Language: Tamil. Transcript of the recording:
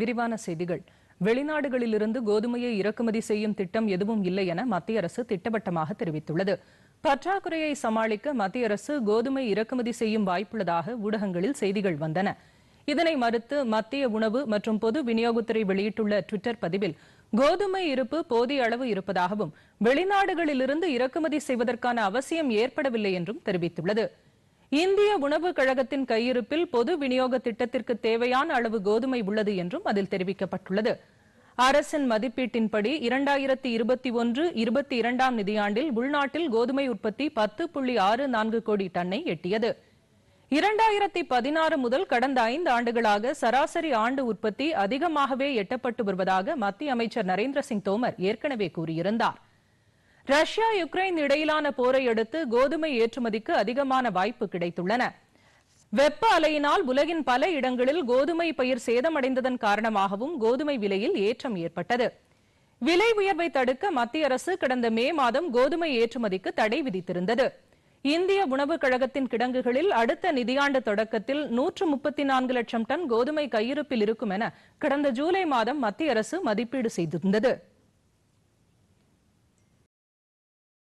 விரிவான செய்திகள் வெளிநாடுகளிலிருந்து கோதுமையை இறக்குமதி செய்யும் திட்டம் எதுவும் இல்லை என மத்திய அரசு திட்டவட்டமாக தெரிவித்துள்ளது பற்றாக்குறையை சமாளிக்க மத்திய அரசு கோதுமை இறக்குமதி செய்யும் வாய்ப்புள்ளதாக ஊடகங்களில் செய்திகள் வந்தன இதனை மறுத்து மத்திய உணவு மற்றும் பொது விநியோகத்துறை வெளியிட்டுள்ள டுவிட்டர் பதிவில் கோதுமை இருப்பு போதிய அளவு இருப்பதாகவும் வெளிநாடுகளிலிருந்து இறக்குமதி செய்வதற்கான அவசியம் ஏற்படவில்லை என்றும் தெரிவித்துள்ளது இந்திய உணவுக் கழகத்தின் கையிருப்பில் பொது விநியோக திட்டத்திற்கு தேவையான அளவு கோதுமை உள்ளது என்றும் அதில் தெரிவிக்கப்பட்டுள்ளது அரசின் மதிப்பீட்டின்படி இரண்டாயிரத்தி இருபத்தி ஒன்று இருபத்தி இரண்டாம் நிதியாண்டில் உள்நாட்டில் கோதுமை உற்பத்தி பத்து புள்ளி ஆறு நான்கு கோடி டன்னை எட்டியது இரண்டாயிரத்தி பதினாறு முதல் கடந்த ஐந்து ஆண்டுகளாக சராசரி ஆண்டு உற்பத்தி அதிகமாகவே எட்டப்பட்டு வருவதாக மத்திய அமைச்சர் நரேந்திர சிங் தோமர் ஏற்கனவே கூறியிருந்தாா் ரஷ்யா யுக்ரைன் இடையிலான போரை அடுத்து கோதுமை ஏற்றுமதிக்கு அதிகமான வாய்ப்பு கிடைத்துள்ளன வெப்ப அலையினால் உலகின் பல இடங்களில் கோதுமை பயிர் சேதமடைந்ததன் காரணமாகவும் கோதுமை விலையில் ஏற்றம் ஏற்பட்டது விலை உயர்வை தடுக்க மத்திய அரசு கடந்த மே மாதம் கோதுமை ஏற்றுமதிக்கு தடை விதித்திருந்தது இந்திய உணவுக் கழகத்தின் கிடங்குகளில் அடுத்த நிதியாண்டு தொடக்கத்தில் நூற்று முப்பத்தி நான்கு லட்சம் டன் கோதுமை கையிருப்பில் இருக்கும் என கடந்த ஜூலை மாதம் மத்திய அரசு மதிப்பீடு செய்திருந்தது